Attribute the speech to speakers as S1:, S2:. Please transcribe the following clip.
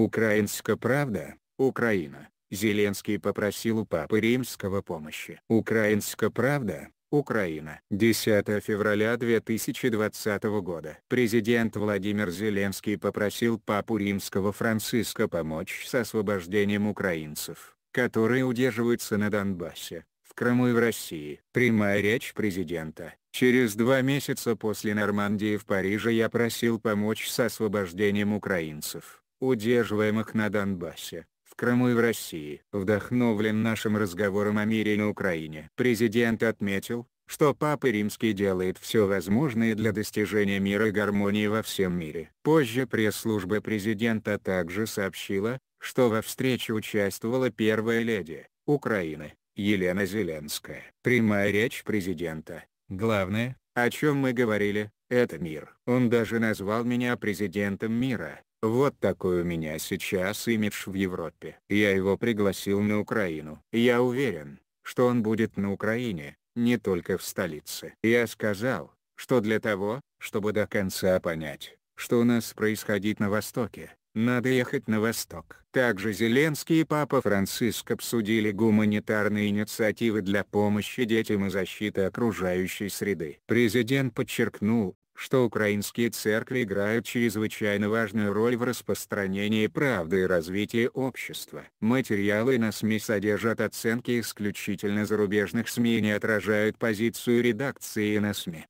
S1: Украинская правда, Украина. Зеленский попросил у Папы Римского помощи. Украинская правда, Украина. 10 февраля 2020 года. Президент Владимир Зеленский попросил Папу Римского Франциска помочь с освобождением украинцев, которые удерживаются на Донбассе, в Крыму и в России. Прямая речь президента. Через два месяца после Нормандии в Париже я просил помочь с освобождением украинцев удерживаемых на Донбассе, в Крыму и в России. Вдохновлен нашим разговором о мире на Украине. Президент отметил, что Папа Римский делает все возможное для достижения мира и гармонии во всем мире. Позже пресс-служба президента также сообщила, что во встрече участвовала первая леди Украины, Елена Зеленская. Прямая речь президента. Главное, о чем мы говорили, это мир. Он даже назвал меня президентом мира. Вот такой у меня сейчас имидж в Европе. Я его пригласил на Украину. Я уверен, что он будет на Украине, не только в столице. Я сказал, что для того, чтобы до конца понять, что у нас происходит на Востоке, надо ехать на восток. Также Зеленский и Папа Франциск обсудили гуманитарные инициативы для помощи детям и защиты окружающей среды. Президент подчеркнул, что украинские церкви играют чрезвычайно важную роль в распространении правды и развитии общества. Материалы на СМИ содержат оценки исключительно зарубежных СМИ и не отражают позицию редакции на СМИ.